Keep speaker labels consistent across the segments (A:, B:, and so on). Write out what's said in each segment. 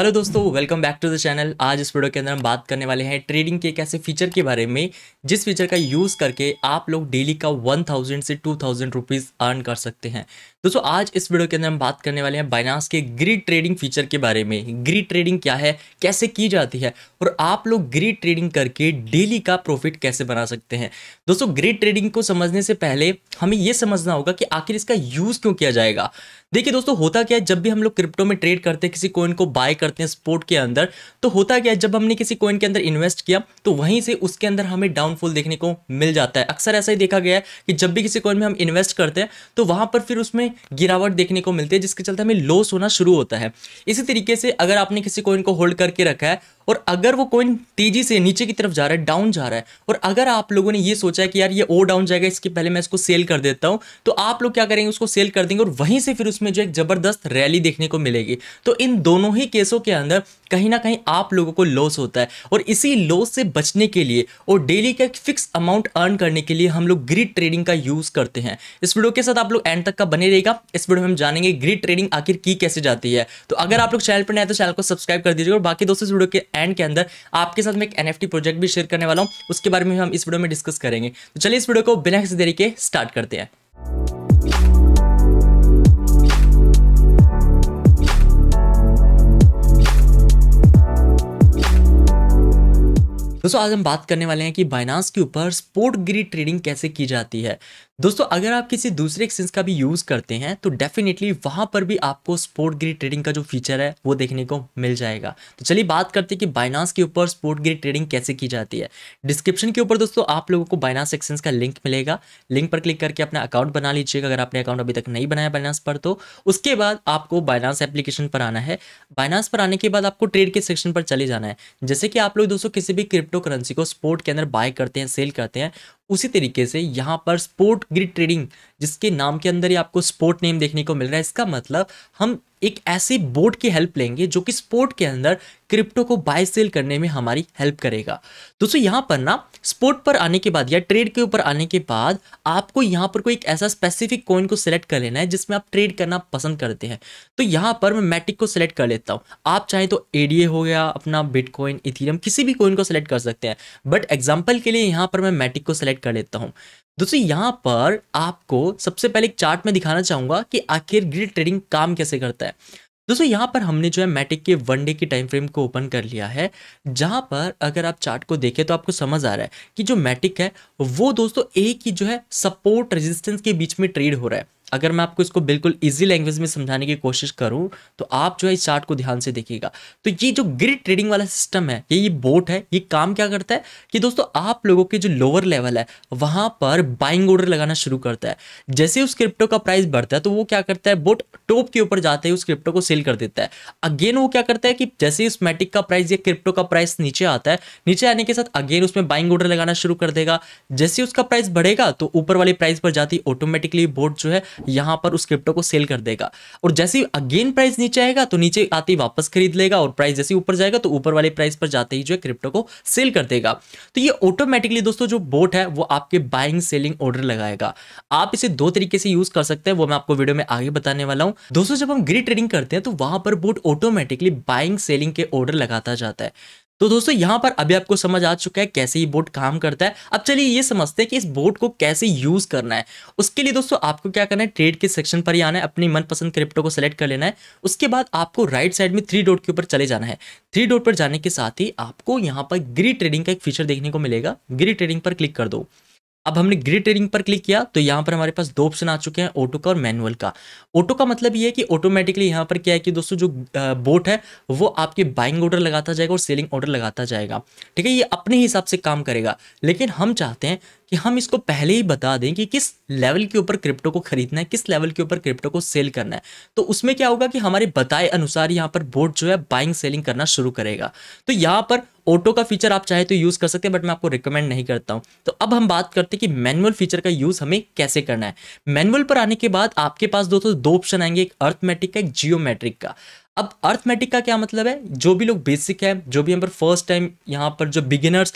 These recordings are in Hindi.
A: हेलो दोस्तों welcome back to the channel आज इस वीडियो के अंदर हम बात करने वाले हैं ट्रेडिंग के एक ऐसे फीचर के बारे में जिस फीचर का यूज़ करके आप लोग डेली का 1000 से 2000 थाउजेंड रुपीज़ अर्न कर सकते हैं दोस्तों आज इस वीडियो के अंदर हम बात करने वाले हैं बाइनास के ग्रीड ट्रेडिंग फीचर के बारे में ग्रीड ट्रेडिंग क्या है कैसे की जाती है और आप लोग ग्रीड ट्रेडिंग करके डेली का प्रॉफिट कैसे बना सकते हैं दोस्तों ग्रीड ट्रेडिंग को समझने से पहले हमें यह समझना होगा कि आखिर इसका यूज़ क्यों किया जाएगा देखिए दोस्तों होता क्या है जब भी हम लोग क्रिप्टो में ट्रेड करते हैं किसी कोइन को बाय करते हैं स्पोर्ट के अंदर तो होता क्या है जब हमने किसी कोइन के अंदर इन्वेस्ट किया तो वहीं से उसके अंदर हमें डाउनफॉल देखने को मिल जाता है अक्सर ऐसा ही देखा गया है कि जब भी किसी कोइन में हम इन्वेस्ट करते हैं तो वहां पर फिर उसमें में गिरावट देखने को मिलती है जिसके चलते हमें लॉस होना शुरू होता है इसी तरीके से अगर आपने किसी कोइन को होल्ड करके रखा है और अगर वो कॉइन तेजी से नीचे की तरफ जा रहा है डाउन जा रहा है और अगर आप लोगों ने ये सोचा है कि यार ये ओ डाउन जाएगा इसके पहले मैं इसको सेल कर देता हूं तो आप लोग क्या करेंगे उसको सेल कर देंगे और वहीं से फिर उसमें जो एक ज़बरदस्त रैली देखने को मिलेगी तो इन दोनों ही केसों के अंदर कहीं ना कहीं आप लोगों को लॉस होता है और इसी लॉस से बचने के लिए और डेली का एक फिक्स अमाउंट अर्न करने के लिए हम लोग ग्रिड ट्रेडिंग का यूज़ करते हैं इस वीडियो के साथ आप लोग एंड तक का बने रहेगा इस वीडियो में हम जानेंगे ग्रिड ट्रेडिंग आखिर की कैसे जाती है तो अगर आप लोग चैनल पर नए तो चैनल को सब्सक्राइब कर दीजिएगा और बाकी दोस्तों इस वीडियो के एंड के अंदर आपके साथ मैं एक एनएफटी प्रोजेक्ट भी शेयर करने वाला हूं उसके बारे में हम इस वीडियो में डिस्कस करेंगे तो चलिए इस वीडियो को बिना किसी देरी के स्टार्ट करते हैं दोस्तों आज हम बात करने वाले हैं कि बाइनास के ऊपर स्पोर्ट ग्रीड ट्रेडिंग कैसे की जाती है दोस्तों अगर आप किसी दूसरे एक्सचेंज का भी यूज़ करते हैं तो डेफिनेटली वहां पर भी आपको स्पोर्ट ग्रिड ट्रेडिंग का जो फीचर है वो देखने को मिल जाएगा तो चलिए बात करते हैं कि बाइनास के ऊपर स्पोर्ट ग्रिड ट्रेडिंग कैसे की जाती है डिस्क्रिप्शन के ऊपर दोस्तों आप लोगों को बाइनास एक्सचेंज का लिंक मिलेगा लिंक पर क्लिक करके अपना अकाउंट बना लीजिएगा अगर आपने अकाउंट अभी तक नहीं बनाया बाइनास पर तो उसके बाद आपको बाइनास एप्लीकेशन पर आना है बाइनास पर आने के बाद आपको ट्रेड के सेक्शन पर चले जाना है जैसे कि आप लोग दोस्तों किसी भी क्रिप्टो करेंसी को स्पोर्ट के अंदर बाय करते हैं सेल करते हैं उसी तरीके से यहां पर स्पोर्ट ग्रिड ट्रेडिंग जिसके नाम के अंदर ही आपको स्पोर्ट नेम देखने को मिल रहा है इसका मतलब हम एक ऐसे बोर्ड की हेल्प लेंगे जो कि स्पोर्ट के अंदर क्रिप्टो को बाय सेल करने में हमारी हेल्प करेगा दोस्तों यहां पर ना स्पोर्ट पर आने के बाद या ट्रेड के ऊपर आने के बाद आपको यहां पर कोई एक ऐसा स्पेसिफिक कॉइन को सिलेक्ट कर लेना है जिसमें आप ट्रेड करना पसंद करते हैं तो यहां पर मैं मैटिक को सिलेक्ट कर लेता हूँ आप चाहे तो एडीए हो गया अपना बिटकॉइन इथीरियम किसी भी कॉइन को सिलेक्ट कर सकते हैं बट एग्जाम्पल के लिए यहां पर मैं मैटिक को सिलेक्ट कर लेता हूँ दोस्तों यहाँ पर आपको सबसे पहले एक चार्ट में दिखाना चाहूंगा कि आखिर ग्रिड ट्रेडिंग काम कैसे करता है दोस्तों यहाँ पर हमने जो है मैटिक के वन डे की टाइम फ्रेम को ओपन कर लिया है जहाँ पर अगर आप चार्ट को देखें तो आपको समझ आ रहा है कि जो मैटिक है वो दोस्तों एक ही जो है सपोर्ट रेजिस्टेंस के बीच में ट्रेड हो रहा है अगर मैं आपको इसको बिल्कुल इजी लैंग्वेज में समझाने की कोशिश करूं तो आप जो है इस चार्ट को ध्यान से देखिएगा तो ये जो ग्रिड ट्रेडिंग वाला सिस्टम है ये ये बोट है ये काम क्या करता है कि दोस्तों आप लोगों के जो लोअर लेवल है वहां पर बाइंग ऑर्डर लगाना शुरू करता है जैसे उस क्रिप्टो का प्राइस बढ़ता है तो वो क्या करता है बोट टॉप के ऊपर जाते ही उस क्रिप्टो को सेल कर देता है अगेन वो क्या करता है कि जैसे उस मैटिक का प्राइस या क्रिप्टो का प्राइस नीचे आता है नीचे आने के साथ अगेन उसमें बाइंग ऑर्डर लगाना शुरू कर देगा जैसे उसका प्राइस बढ़ेगा तो ऊपर वाले प्राइस पर जाती ऑटोमेटिकली बोट जो है यहां पर उस क्रिप्टो को सेल कर देगा और जैसे ही अगेन प्राइस नीचे आएगा तो नीचे आते ही वापस खरीद लेगा और प्राइस जैसे ऊपर जाएगा तो ऊपर वाले प्राइस पर जाते ही जो है क्रिप्टो को सेल कर देगा तो ये ऑटोमेटिकली दोस्तों जो बोट है वो आपके बाइंग सेलिंग ऑर्डर लगाएगा आप इसे दो तरीके से यूज कर सकते हैं वो मैं आपको वीडियो में आगे बताने वाला हूँ दोस्तों जब हम ग्री ट्रेडिंग करते हैं तो वहां पर बोट ऑटोमेटिकली बाइंग सेलिंग के ऑर्डर लगाता जाता है तो दोस्तों यहां पर अभी आपको समझ आ चुका है कैसे ये बोट काम करता है अब चलिए ये समझते हैं कि इस बोट को कैसे यूज़ करना है उसके लिए दोस्तों आपको क्या करना है ट्रेड के सेक्शन पर ही आना है अपनी मनपसंद क्रिप्टो को सेलेक्ट कर लेना है उसके बाद आपको राइट साइड में थ्री डॉट के ऊपर चले जाना है थ्री डॉट पर जाने के साथ ही आपको यहाँ पर ग्री ट्रेडिंग का एक फीचर देखने को मिलेगा ग्री ट्रेडिंग पर क्लिक कर दो अब हमने ग्रिड ट्रेडिंग पर क्लिक किया तो यहाँ पर हमारे पास दो ऑप्शन आ चुके हैं ऑटो का और मैनुअल का ऑटो का मतलब ये है कि ऑटोमेटिकली यहाँ पर क्या है कि दोस्तों जो बोट है वो आपके बाइंग ऑर्डर लगाता जाएगा और सेलिंग ऑर्डर लगाता जाएगा ठीक है ये अपने हिसाब से काम करेगा लेकिन हम चाहते हैं कि हम इसको पहले ही बता दें कि किस लेवल के ऊपर क्रिप्टो को खरीदना है किस लेवल के ऊपर क्रिप्टो को सेल करना है तो उसमें क्या होगा कि हमारे बताए अनुसार यहाँ पर बोट जो है बाइंग सेलिंग करना शुरू करेगा तो यहाँ पर ऑटो का फीचर आप चाहे तो यूज़ कर सकते हैं बट मैं आपको रिकमेंड नहीं करता हूँ तो अब हम बात करते हैं कि मैनुअल फीचर का यूज़ हमें कैसे करना है मैनुअल पर आने के बाद आपके पास दोस्तों दो ऑप्शन आएंगे एक अर्थमेट्रिक का एक जियोमेट्रिक का अब अर्थमेटिक का क्या मतलब है जो भी लोग बेसिक है जो भी यहाँ पर फर्स्ट टाइम यहाँ पर जो बिगिनर्स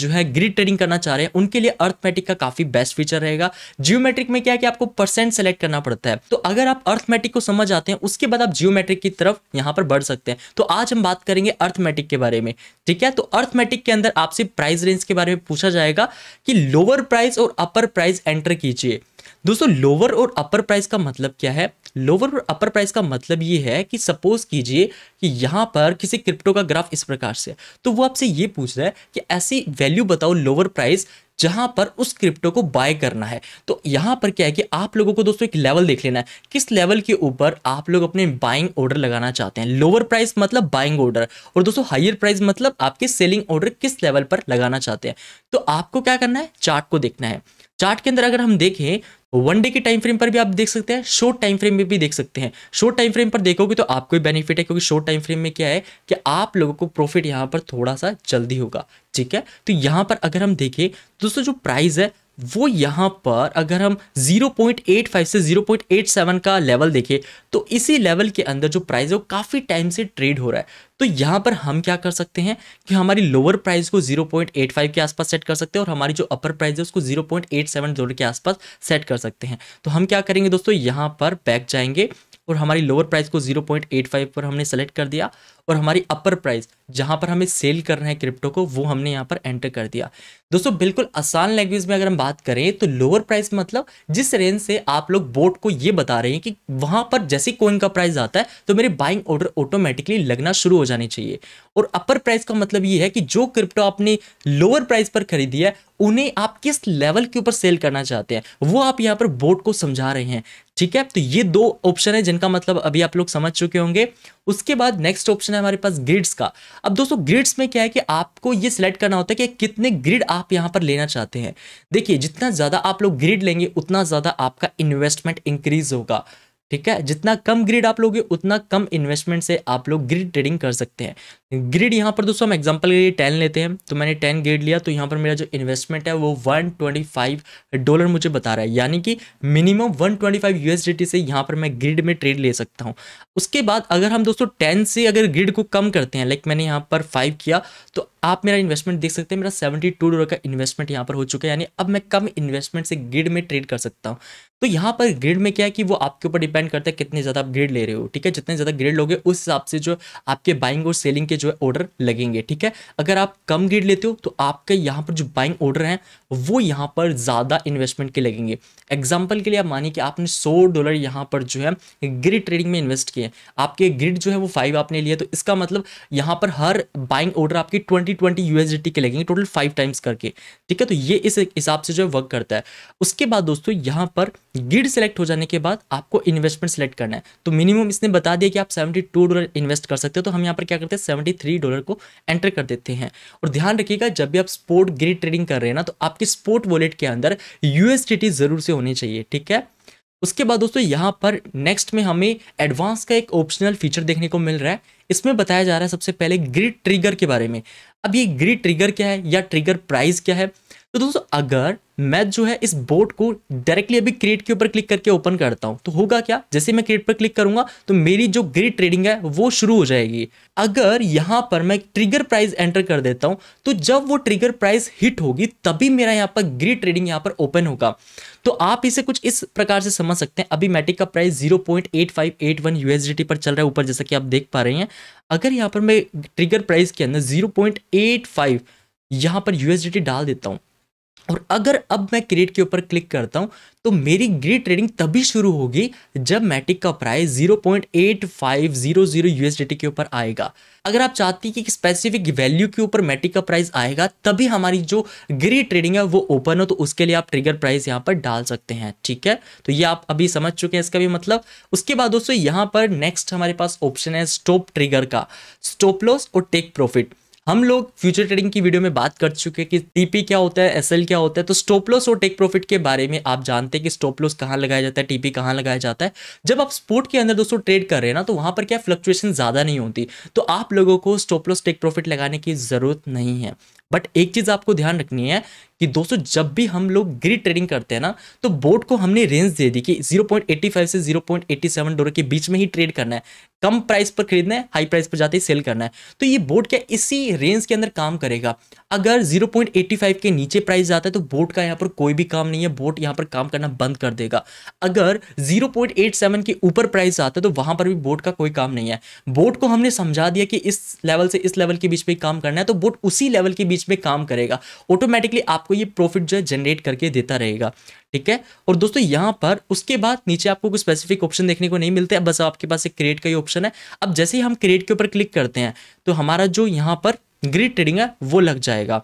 A: जो है ग्रिड ट्रेडिंग करना चाह रहे हैं उनके लिए अर्थमेटिक का काफ़ी बेस्ट फीचर रहेगा जियोमेट्रिक में क्या है कि आपको परसेंट सेलेक्ट करना पड़ता है तो अगर आप अर्थमेटिक को समझ आते हैं उसके बाद आप जियोमेट्रिक की तरफ यहाँ पर बढ़ सकते हैं तो आज हम बात करेंगे अर्थमेटिक के बारे में ठीक है तो अर्थमेटिक के अंदर आपसे प्राइस रेंज के बारे में पूछा जाएगा कि लोअर प्राइस और अपर प्राइस एंटर कीजिए दोस्तों लोअर और अपर प्राइस का मतलब क्या है लोअर और अपर प्राइस का मतलब ये है कि सपोज कीजिए कि यहाँ पर किसी क्रिप्टो का ग्राफ इस प्रकार से तो वो आपसे ये पूछ रहा है कि ऐसी वैल्यू बताओ लोअर प्राइस जहां पर उस क्रिप्टो को बाय करना है तो यहां पर क्या है कि आप लोगों को दोस्तों एक लेवल देख लेना है किस लेवल के ऊपर आप लोग अपने बाइंग ऑर्डर लगाना चाहते हैं लोअर प्राइस मतलब बाइंग ऑर्डर और दोस्तों हायर प्राइस मतलब आपके सेलिंग ऑर्डर किस लेवल पर लगाना चाहते हैं तो आपको क्या करना है चार्ट को देखना है चार्ट के अंदर अगर हम देखें वन डे के टाइम फ्रेम पर भी आप देख सकते हैं शॉर्ट टाइम फ्रेम में भी देख सकते हैं शॉर्ट टाइम फ्रेम पर देखोगे तो आपको भी बेनिफिट है क्योंकि शॉर्ट टाइम फ्रेम में क्या है कि आप लोगों को प्रॉफिट यहाँ पर थोड़ा सा जल्दी होगा ठीक है तो यहाँ पर अगर हम देखें दोस्तों जो प्राइस है वो यहाँ पर अगर हम 0.85 से 0.87 का लेवल देखें तो इसी लेवल के अंदर जो प्राइस है वो काफ़ी टाइम से ट्रेड हो रहा है तो यहाँ पर हम क्या कर सकते हैं कि हमारी लोअर प्राइस को 0.85 के आसपास सेट कर सकते हैं और हमारी जो अपर प्राइस है उसको 0.87 पॉइंट के आसपास सेट कर सकते हैं तो हम क्या करेंगे दोस्तों यहाँ पर बैक जाएंगे और हमारी लोअर प्राइस को 0.85 पर हमने सेलेक्ट कर दिया और हमारी अपर प्राइस जहां पर हमें सेल कर रहे हैं क्रिप्टो को वो हमने यहां पर एंटर कर दिया दोस्तों बिल्कुल आसान लैंग्वेज में अगर हम बात करें तो लोअर प्राइस मतलब जिस रेंज से आप लोग बोर्ड को ये बता रहे हैं कि वहां पर जैसे कोइन का प्राइस आता है तो मेरे बाइंग ऑर्डर ऑटोमेटिकली लगना शुरू हो जानी चाहिए और अपर प्राइस का मतलब ये है कि जो क्रिप्टो आपने लोअर प्राइस पर खरीदी है उन्हें आप किस लेवल के ऊपर सेल करना चाहते हैं वो आप यहाँ पर बोर्ड को समझा रहे हैं ठीक है तो ये दो ऑप्शन है जिनका मतलब अभी आप लोग समझ चुके होंगे उसके बाद नेक्स्ट ऑप्शन है हमारे पास ग्रिड्स का अब दोस्तों ग्रिड्स में क्या है कि आपको ये सिलेक्ट करना होता है कि कितने ग्रिड आप यहाँ पर लेना चाहते हैं देखिए जितना ज़्यादा आप लोग ग्रिड लेंगे उतना ज़्यादा आपका इन्वेस्टमेंट इंक्रीज होगा ठीक है जितना कम ग्रिड आप लोगे उतना कम इन्वेस्टमेंट से आप लोग ग्रिड ट्रेडिंग कर सकते हैं ग्रिड यहाँ पर दोस्तों हम एग्जांपल के लिए टेन लेते हैं तो मैंने टेन ग्रिड लिया तो यहाँ पर मेरा जो इन्वेस्टमेंट है वो 125 डॉलर मुझे बता रहा है यानी कि मिनिमम 125 यूएसडीटी से यहाँ पर मैं ग्रिड में ट्रेड ले सकता हूँ उसके बाद अगर हम दोस्तों टेन से अगर ग्रिड को कम करते हैं लाइक मैंने यहाँ पर फाइव किया तो आप मेरा इन्वेस्टमेंट देख सकते हैं मेरा सेवेंटी डॉलर का इन्वेस्टमेंट यहाँ पर हो चुका है यानी अब मैं कम इन्वेस्टमेंट से ग्रिड में ट्रेड कर सकता हूँ तो यहाँ पर ग्रिड में क्या है कि वो आपके ऊपर डिपेंड करता है कितने ज़्यादा आप ग्रिड ले रहे हो ठीक है जितने ज़्यादा ग्रिड लोगे उस हिसाब से जो आपके बाइंग और सेलिंग के जो है ऑर्डर लगेंगे ठीक है अगर आप कम ग्रेड लेते हो तो आपके यहाँ पर जो बाइंग ऑर्डर हैं वो यहाँ पर ज़्यादा इन्वेस्टमेंट के लगेंगे एग्जाम्पल के लिए आप मानिए कि आपने सौ डॉलर यहाँ पर जो है ग्रिड ट्रेडिंग में इन्वेस्ट किए आपके ग्रिड जो है वो फाइव आपने लिया तो इसका मतलब यहाँ पर हर बाइंग ऑर्डर आपकी ट्वेंटी ट्वेंटी यूएसडी के लगेंगे टोटल फाइव टाइम्स करके ठीक है तो ये इस हिसाब से जो है वर्क करता है उसके बाद दोस्तों यहाँ पर ग्रिड सेलेक्ट हो जाने के बाद आपको इन्वेस्टमेंट सेलेक्ट करना है तो मिनिमम इसने बता दिया कि आप सेवेंटी डॉलर इन्वेस्ट कर सकते हो तो हम यहाँ पर क्या करते हैं थर्टी थ्री डॉलर को एंटर कर देते हैं और ध्यान रखिएगा जब भी आप स्पोर्ट ग्रिड ट्रेडिंग कर रहे हैं ना तो आपके स्पोर्ट वॉलेट के अंदर यूएसडीटी ज़रूर से होनी चाहिए ठीक है उसके बाद दोस्तों यहाँ पर नेक्स्ट में हमें एडवांस का एक ऑप्शनल फीचर देखने को मिल रहा है इसमें बताया जा रहा है सबसे पहले ग्रिड ट्रिगर के बारे में अब ये ग्रिड ट्रिगर क्या है या ट्रिगर प्राइस क्या है तो दोस्तों अगर मैं जो है इस बोर्ड को डायरेक्टली अभी क्रिएट के ऊपर क्लिक करके ओपन करता हूं तो होगा क्या जैसे मैं क्रिएट पर क्लिक करूंगा तो मेरी जो ग्रिड ट्रेडिंग है वो शुरू हो जाएगी अगर यहां पर मैं ट्रिगर प्राइस एंटर कर देता हूं तो जब वो ट्रिगर प्राइस हिट होगी तभी मेरा यहां पर ग्रिड ट्रेडिंग यहां पर ओपन होगा तो आप इसे कुछ इस प्रकार से समझ सकते हैं अभी मैटिक का price zero point eight five eight one पर चल रहा है ऊपर जैसा कि आप देख पा रहे हैं अगर यहाँ पर मैं ट्रिगर प्राइस के अंदर जीरो पॉइंट एट फाइव यहाँ पर यूएसडीटी डाल देता हूँ और अगर अब मैं क्रिएट के ऊपर क्लिक करता हूँ तो मेरी ग्रीड ट्रेडिंग तभी शुरू होगी जब मैटिक का प्राइस 0.8500 यूएसडीटी के ऊपर आएगा अगर आप चाहती हैं कि स्पेसिफिक वैल्यू के ऊपर मैटिक का प्राइस आएगा तभी हमारी जो ग्रीड ट्रेडिंग है वो ओपन हो तो उसके लिए आप ट्रिगर प्राइस यहाँ पर डाल सकते हैं ठीक है तो ये आप अभी समझ चुके हैं इसका भी मतलब उसके बाद दोस्तों यहाँ पर नेक्स्ट हमारे पास ऑप्शन है स्टॉप ट्रिगर का स्टॉप लॉस और टेक प्रॉफिट हम लोग फ्यूचर ट्रेडिंग की वीडियो में बात कर चुके हैं कि टीपी क्या होता है एसएल क्या होता है तो स्टॉप लॉस और टेक प्रॉफिट के बारे में आप जानते हैं कि स्टॉप लॉस कहाँ लगाया जाता है टीपी कहाँ लगाया जाता है जब आप स्पोर्ट के अंदर दोस्तों ट्रेड कर रहे हैं ना तो वहाँ पर क्या फ्लक्चुएशन ज़्यादा नहीं होती तो आप लोगों को स्टॉप लॉस टेक प्रॉफिट लगाने की ज़रूरत नहीं है बट एक चीज़ आपको ध्यान रखनी है कि दोस्तों जब भी हम लोग ग्रिड ट्रेडिंग करते हैं ना तो बोर्ड को हमने रेंज दे दी कि 0.85 से 0.87 डॉलर के बीच में ही ट्रेड करना है कम प्राइस पर खरीदना है हाई प्राइस पर जाते ही सेल करना है तो ये बोर्ड क्या इसी रेंज के अंदर काम करेगा अगर 0.85 के नीचे प्राइस जाता है तो बोर्ड का यहाँ पर कोई भी काम नहीं है बोर्ड यहाँ पर काम करना बंद कर देगा अगर जीरो के ऊपर प्राइस आता है तो वहाँ पर भी बोर्ड का कोई काम नहीं है बोर्ड को हमने समझा दिया कि इस लेवल से इस लेवल के बीच में काम करना है तो बोर्ड उसी लेवल के बीच बेस में काम करेगा ऑटोमेटिकली आपको ये प्रॉफिट जो है जनरेट करके देता रहेगा ठीक है और दोस्तों यहाँ पर उसके बाद नीचे आपको कुछ स्पेसिफिक ऑप्शन देखने को नहीं मिलते बस आपके पास एक क्रिएट का ही ऑप्शन है अब जैसे ही हम क्रिएट के ऊपर क्लिक करते हैं तो हमारा जो यहाँ पर ग्रिड ट्रेडिंग है वो लग जाएगा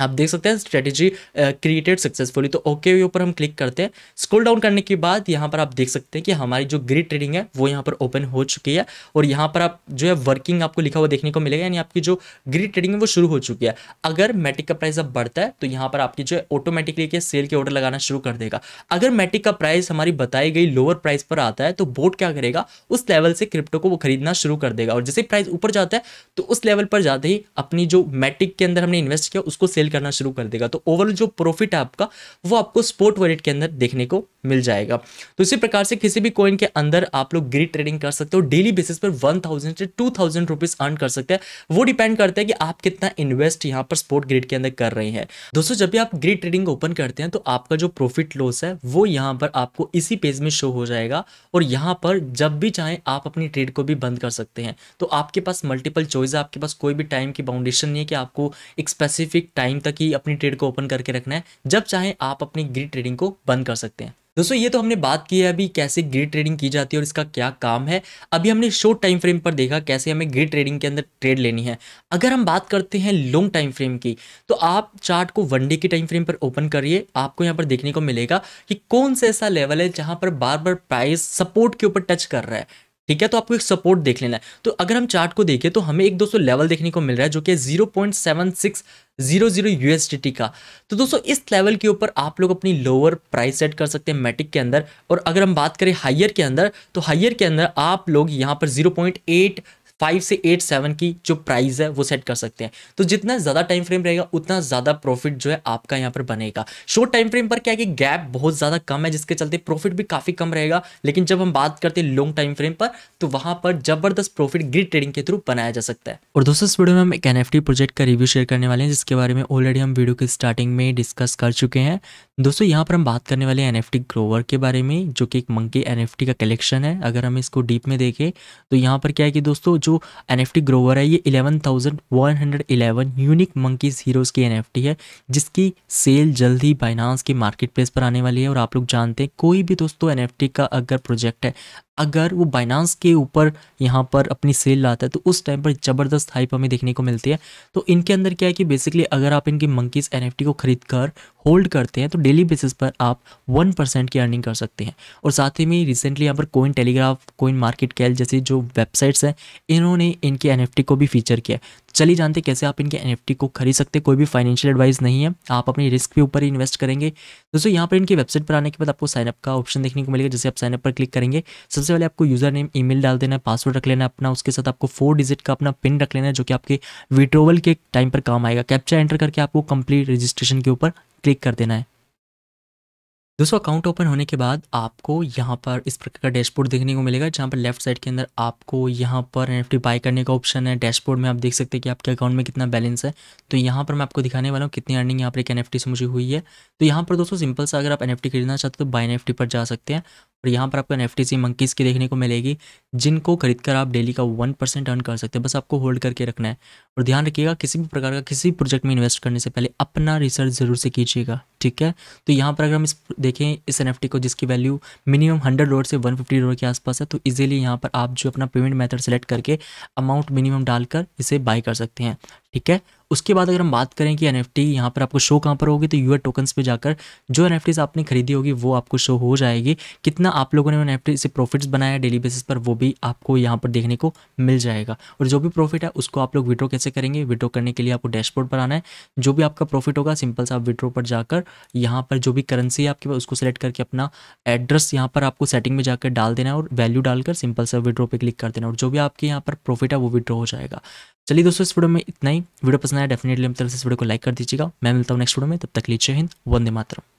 A: आप देख सकते हैं स्ट्रेटेजी क्रिएटेड सक्सेसफुली तो ओके okay, ऊपर हम क्लिक करते हैं स्क्रॉल डाउन करने के बाद यहाँ पर आप देख सकते हैं कि हमारी जो ग्रिड ट्रेडिंग है वो यहाँ पर ओपन हो चुकी है और यहाँ पर आप जो है वर्किंग आपको लिखा हुआ देखने को मिलेगा यानी आपकी जो ग्रिड ट्रेडिंग है वो शुरू हो चुकी है अगर मेटिक का प्राइस अब बढ़ता है तो यहाँ पर आपकी जो है ऑटोमेटिकली के सेल के ऑर्डर लगाना शुरू कर देगा अगर मेटिक का प्राइस हमारी बताई गई लोअर प्राइस पर आता है तो बोर्ड क्या करेगा उस लेवल से क्रिप्टो को वो खरीदना शुरू कर देगा और जैसे प्राइस ऊपर जाता है तो उस लेवल पर जाते ही अपनी जो मेटिक के अंदर हमने इन्वेस्ट किया उसको सेल सेल करना शुरू कर देगा तो ओवरऑल जो प्रॉफिट है आपका वो आपको स्पोर्ट वॉलेट के अंदर देखने को मिल जाएगा तो इसी प्रकार से किसी भी कॉइन के अंदर आप लोग ग्रीड ट्रेडिंग कर सकते हो डेली बेसिस पर वन थाउजेंड से टू थाउजेंड रुपीज अर्न कर सकते हैं वो डिपेंड करता है कि आप कितना इन्वेस्ट यहाँ पर स्पोर्ट ग्रीड के अंदर कर रहे हैं दोस्तों जब भी आप ग्रीड ट्रेडिंग ओपन करते हैं तो आपका जो प्रॉफिट लॉस है वो यहाँ पर आपको इसी पेज में शो हो जाएगा और यहाँ पर जब भी चाहे आप अपनी ट्रेड को भी बंद कर सकते हैं तो आपके पास मल्टीपल चॉइस है आपके पास कोई भी टाइम की बाउंडेशन नहीं है कि आपको एक स्पेसिफिक टाइम टाइम तक ही अपनी ट्रेड को ओपन करके रखना है जब चाहे आप अपनी ग्रीड ट्रेडिंग को बंद कर सकते हैं दोस्तों ये तो हमने बात की है अभी कैसे ग्रिड ट्रेडिंग की जाती है और इसका क्या काम है अभी हमने शॉर्ट टाइम फ्रेम पर देखा कैसे हमें ग्रिड ट्रेडिंग के अंदर ट्रेड लेनी है अगर हम बात करते हैं लॉन्ग टाइम फ्रेम की तो आप चार्ट को वनडे के टाइम फ्रेम पर ओपन करिए आपको यहाँ पर देखने को मिलेगा कि कौन सा ऐसा लेवल है जहाँ पर बार बार प्राइस सपोर्ट के ऊपर टच कर रहा है ठीक है तो आपको एक सपोर्ट देख लेना है तो अगर हम चार्ट को देखें तो हमें एक दोस्तों लेवल देखने को मिल रहा है जो कि zero point seven six zero zero USDT का तो दोस्तों इस लेवल के ऊपर आप लोग अपनी लोअर प्राइस सेट कर सकते हैं मैटिक के अंदर और अगर हम बात करें हाइयर के अंदर तो हाइयर के अंदर आप लोग यहाँ पर जीरो पॉइंट एट फाइव से एट सेवन की जो प्राइस है वो सेट कर सकते हैं तो जितना ज़्यादा टाइम फ्रेम रहेगा उतना ज़्यादा प्रॉफिट जो है आपका यहाँ पर बनेगा शॉर्ट टाइम फ्रेम पर क्या है कि गैप बहुत ज़्यादा कम है जिसके चलते प्रॉफिट भी काफ़ी कम रहेगा लेकिन जब हम बात करते हैं लॉन्ग टाइम फ्रेम पर तो वहां पर जबरदस्त प्रॉफिट ग्रिड ट्रेडिंग के थ्रू बनाया जा सकता है और दोस्तों इस वीडियो में हम एक एन प्रोजेक्ट का रिव्यू शेयर करने वाले हैं जिसके बारे में ऑलरेडी हम वीडियो के स्टार्टिंग में डिस्कस कर चुके हैं दोस्तों यहाँ पर हम बात करने वाले हैं एन एफ ग्रोवर के बारे में जो कि एक मंकी एन का कलेक्शन है अगर हम इसको डीप में देखें तो यहाँ पर क्या है कि दोस्तों जो एन एफ ग्रोवर है ये 11,111 यूनिक मंकी हीरोज़ की एन है जिसकी सेल जल्द ही बाइनांस के मार्केट प्लेस पर आने वाली है और आप लोग जानते हैं कोई भी दोस्तों एन का अगर प्रोजेक्ट है अगर वो बाइनांस के ऊपर यहाँ पर अपनी सेल लाता है तो उस टाइम पर ज़बरदस्त हाइप हमें देखने को मिलती है तो इनके अंदर क्या है कि बेसिकली अगर आप इनकी मंकीज़ एन को खरीद कर होल्ड करते हैं तो डेली बेसिस पर आप वन परसेंट की अर्निंग कर सकते हैं और साथ ही में रिसेंटली यहाँ पर Cointelegraph CoinMarketCal जैसी जो वेबसाइट्स हैं इन्होंने इनके एन को भी फीचर किया चलिए जानते कैसे आप इनके एन को खरीद सकते कोई भी फाइनेंशियल एडवाइस नहीं है आप अपने रिस्क के ऊपर ही इन्वेस्ट करेंगे दोस्तों यहाँ पर इनकी वेबसाइट पर आने के बाद आपको साइनअप का ऑप्शन देखने को मिलेगा जैसे आप साइनअप पर क्लिक करेंगे सबसे सबसे पहले आपको यूज़र नेम ईमेल डाल देना है पासवर्ड रख लेना अपना उसके साथ आपको फोर डिजिट का अपना पिन रख लेना है जो कि आपके विड्रोवल के टाइम पर काम आएगा कैप्चा एंटर करके आपको कंप्लीट रजिस्ट्रेशन के ऊपर क्लिक कर देना है दोस्तों अकाउंट ओपन होने के बाद आपको यहाँ पर इस प्रकार का डैशबोर्ड देखने को मिलेगा जहाँ पर लेफ्ट साइड के अंदर आपको यहाँ पर एन एफ बाय करने का ऑप्शन है डैशबोर्ड में आप देख सकते हैं कि आपके अकाउंट में कितना बैलेंस है तो यहाँ पर मैं आपको दिखाने वाला हूँ कितनी अर्निंग यहाँ पर एक एन से मुझे हुई है तो यहाँ पर दोस्तों सिंपल सा अगर आप एन खरीदना चाहते हो तो बाई एन पर जा सकते हैं और यहाँ पर आपको एन एफ मंकीज़ की देखने को मिलेगी जिनको खरीद कर आप डेली का वन परसेंट अर्न कर सकते हैं बस आपको होल्ड करके रखना है और ध्यान रखिएगा किसी भी प्रकार का किसी भी प्रोजेक्ट में इन्वेस्ट करने से पहले अपना रिसर्च ज़रूर से कीजिएगा ठीक है तो यहाँ पर अगर हम इस देखें इस एन को जिसकी वैल्यू मिनिमम हंड्रेड रोड से वन फिफ्टी रोड के आसपास है तो ईजिली यहाँ पर आप जो अपना पेमेंट मैथड सेलेक्ट करके अमाउंट मिनिमम डालकर इसे बाई कर सकते हैं ठीक है उसके बाद अगर हम बात करें कि एन एफ टी यहाँ पर आपको शो कहाँ पर होगी तो यू यूआर टोकन्स पर जाकर जो एन एफ टीज आपने खरीदी होगी वो आपको शो हो जाएगी कितना आप लोगों ने एन एफ टी से प्रॉफिट्स बनाया डेली बेसिस पर वो भी आपको यहाँ पर देखने को मिल जाएगा और जो भी प्रॉफिट है उसको आप लोग विड्रॉ कैसे करेंगे विड्रॉ करने के लिए आपको डैशबोर्ड पर आना है जो भी आपका प्रॉफिट होगा सिंपल सा आप विड्रॉ पर जाकर यहाँ पर जो भी करेंसी है आपके पास उसको सेलेक्ट करके अपना एड्रेस यहाँ पर आपको सेटिंग में जाकर डाल देना है और वैल्यू डालकर सिंपल सा विड्रॉ पर क्लिक कर देना और जो भी आपके यहाँ पर प्रॉफिट है वो विड्रॉ हो जाएगा चलिए दोस्तों इस वीडियो में इतना ही वीडियो पसंद आया डेफिनेटली हम तरह से इस वीडियो को लाइक कर दीजिएगा मैं मिलता हूँ नेक्स्ट वीडियो में तब तक लीजिए हिंद वंदे मातरम